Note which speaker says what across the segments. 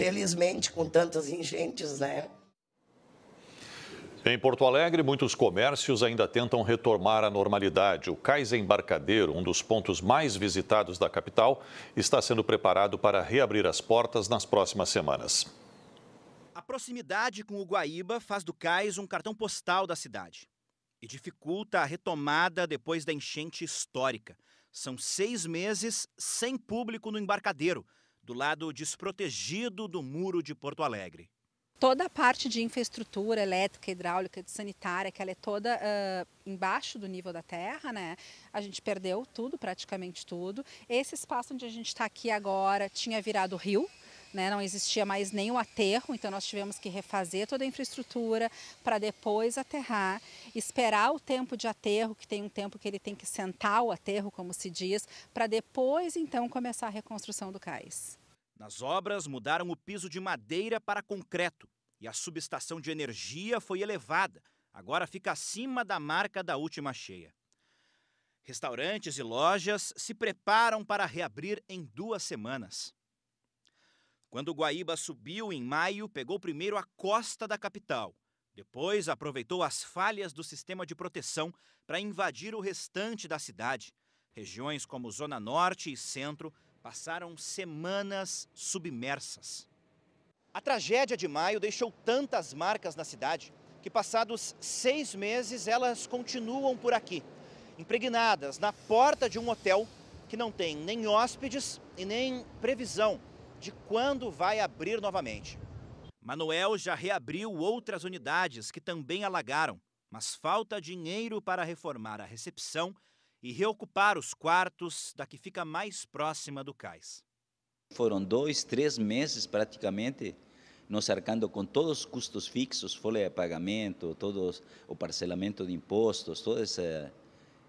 Speaker 1: felizmente, com tantas enchentes, né?
Speaker 2: Em Porto Alegre, muitos comércios ainda tentam retomar a normalidade. O cais embarcadeiro, um dos pontos mais visitados da capital, está sendo preparado para reabrir as portas nas próximas semanas.
Speaker 3: A proximidade com o Guaíba faz do cais um cartão postal da cidade e dificulta a retomada depois da enchente histórica. São seis meses sem público no embarcadeiro, do lado desprotegido do Muro de Porto Alegre.
Speaker 4: Toda a parte de infraestrutura elétrica, hidráulica, sanitária, que ela é toda uh, embaixo do nível da terra, né? A gente perdeu tudo, praticamente tudo. Esse espaço onde a gente está aqui agora tinha virado rio, né, não existia mais nenhum aterro, então nós tivemos que refazer toda a infraestrutura para depois aterrar, esperar o tempo de aterro, que tem um tempo que ele tem que sentar o aterro, como se diz, para depois então começar a reconstrução do cais.
Speaker 3: Nas obras, mudaram o piso de madeira para concreto e a subestação de energia foi elevada, agora fica acima da marca da última cheia. Restaurantes e lojas se preparam para reabrir em duas semanas. Quando o Guaíba subiu em maio, pegou primeiro a costa da capital. Depois aproveitou as falhas do sistema de proteção para invadir o restante da cidade. Regiões como Zona Norte e Centro passaram semanas submersas. A tragédia de maio deixou tantas marcas na cidade que, passados seis meses, elas continuam por aqui, impregnadas na porta de um hotel que não tem nem hóspedes e nem previsão de quando vai abrir novamente. Manuel já reabriu outras unidades que também alagaram, mas falta dinheiro para reformar a recepção e reocupar os quartos da que fica mais próxima do cais.
Speaker 1: Foram dois, três meses praticamente nos arcando com todos os custos fixos, folha de pagamento, todos o parcelamento de impostos, toda essa,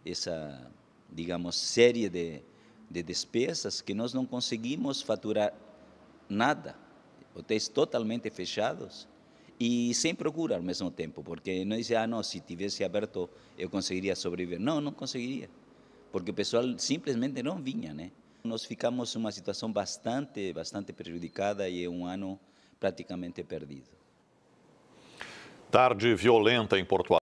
Speaker 1: essa digamos, série de, de despesas que nós não conseguimos faturar nada. Hotéis totalmente fechados e sem procura ao mesmo tempo, porque não dizia, ah, não, se tivesse aberto eu conseguiria sobreviver. Não, não conseguiria, porque o pessoal simplesmente não vinha, né? Nós ficamos numa situação bastante, bastante prejudicada e é um ano praticamente perdido.
Speaker 2: Tarde violenta em Porto